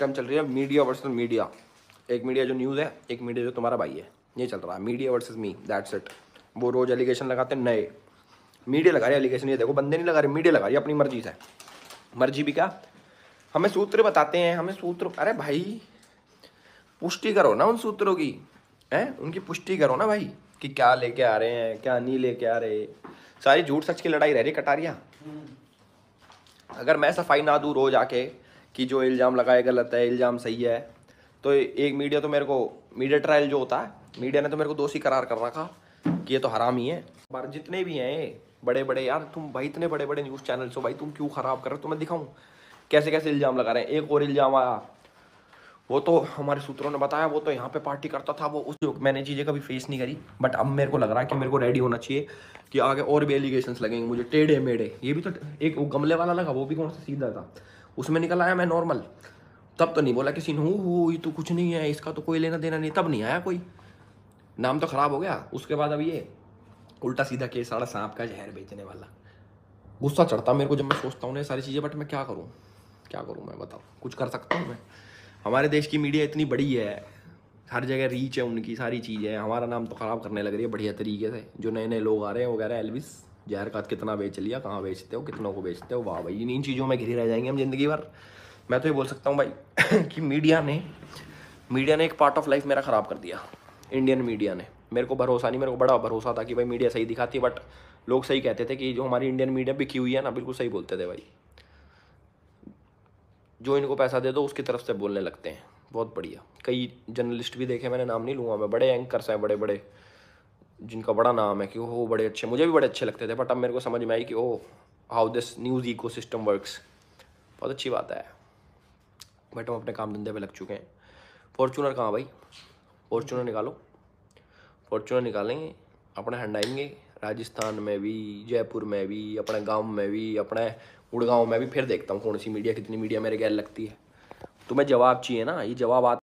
Time चल रही है मीडिया वर्सेस मीडिया एक मीडिया जो न्यूज़ है एक मीडिया जो तुम्हारा भाई है ये चल रहा है media versus me that's it वो रोज़ एलिगेशन लगाते नए मीडिया लगा रही एलिगेशन ये देखो बंदे नहीं लगा रहे मीडिया लगा रही अपनी मर्जी से मर्जी भी क्या हमें सूत्र बताते हैं हमें सूत्र अरे भाई पुष्टि करो ना उन सूत्रों की है उनकी पुष्टि करो ना भाई कि क्या लेके आ रहे हैं क्या नहीं लेके आ रहे सारी झूठ सच की लड़ाई रह रही कटारिया अगर मैं सफाई ना दूँ रोज आके कि जो इल्ज़ाम लगाया गलत है इल्ज़ाम सही है तो एक मीडिया तो मेरे को मीडिया ट्रायल जो होता है मीडिया ने तो मेरे को दोषी करार कर रखा कि ये तो हराम ही है बार जितने भी हैं बड़े बड़े यार तुम भाई इतने बड़े बड़े न्यूज़ चैनल हो भाई तुम क्यों ख़राब कर रहे हो तो मैं दिखाऊँ कैसे कैसे इल्ज़ाम लगा रहे हैं एक और इल्ज़ाम आया वो तो हमारे सूत्रों ने बताया वो तो यहाँ पे पार्टी करता था वो उस मैंने चीज़ें कभी फेस नहीं करी बट अब मेरे को लग रहा है कि मेरे को रेडी होना चाहिए कि आगे और भी एलिगेशंस लगेंगे मुझे टेढ़े मेढ़े ये भी तो एक गमले वाला लगा वो भी कौन सा सीधा था उसमें निकल आया मैं नॉर्मल तब तो नहीं बोला किसी ने हो ये तो कुछ नहीं है इसका तो कोई लेना देना नहीं तब नहीं आया कोई नाम तो ख़राब हो गया उसके बाद अब ये उल्टा सीधा केस सारा सांप का जहर बेचने वाला गुस्सा चढ़ता मेरे को जब मैं सोचता हूँ ना सारी चीज़ें बट मैं क्या करूँ क्या करूँ मैं बताऊँ कुछ कर सकता हूँ मैं हमारे देश की मीडिया इतनी बड़ी है हर जगह रीच है उनकी सारी चीज़ें हमारा नाम तो ख़राब करने लग रही है बढ़िया तरीके से जो नए नए लोग आ रहे हैं वगैरह एलविस जहर का तो कितना बेच लिया कहाँ बेचते हो कितनों को बेचते हो वाह भाई इन इन चीज़ों में घिरे रह जाएंगे हम ज़िंदगी भर मैं तो ये बोल सकता हूँ भाई कि मीडिया ने मीडिया ने एक पार्ट ऑफ लाइफ मेरा ख़राब कर दिया इंडियन मीडिया ने मेरे को भरोसा नहीं मेरे को बड़ा भरोसा था कि भाई मीडिया सही दिखाती है बट लोग सही कहते थे कि जो हमारी इंडियन मीडिया बिकी हुई है ना बिल्कुल सही बोलते थे भाई जो इनको पैसा दे दो उसकी तरफ से बोलने लगते हैं बहुत बढ़िया कई जर्नलिस्ट भी देखे मैंने नाम नहीं लूँगा मैं बड़े एंकर्स हैं बड़े बड़े जिनका बड़ा नाम है कि वो बड़े अच्छे मुझे भी बड़े अच्छे लगते थे बट अब मेरे को समझ में आई कि oh how this news ecosystem works बहुत अच्छी बात है बट हम अपने काम धंधे पर लग चुके हैं फॉर्चूनर कहाँ भाई फॉर्चूनर हम्म। निकालो फॉर्चूनर निकालेंगे अपने हंडाएंगे राजस्थान में भी जयपुर में भी अपने गांव में भी अपने गुड़गांव में भी फिर देखता हूँ कौन सी मीडिया कितनी मीडिया मेरे गैर लगती है तुम्हें जवाब चाहिए ना ये जवाब आता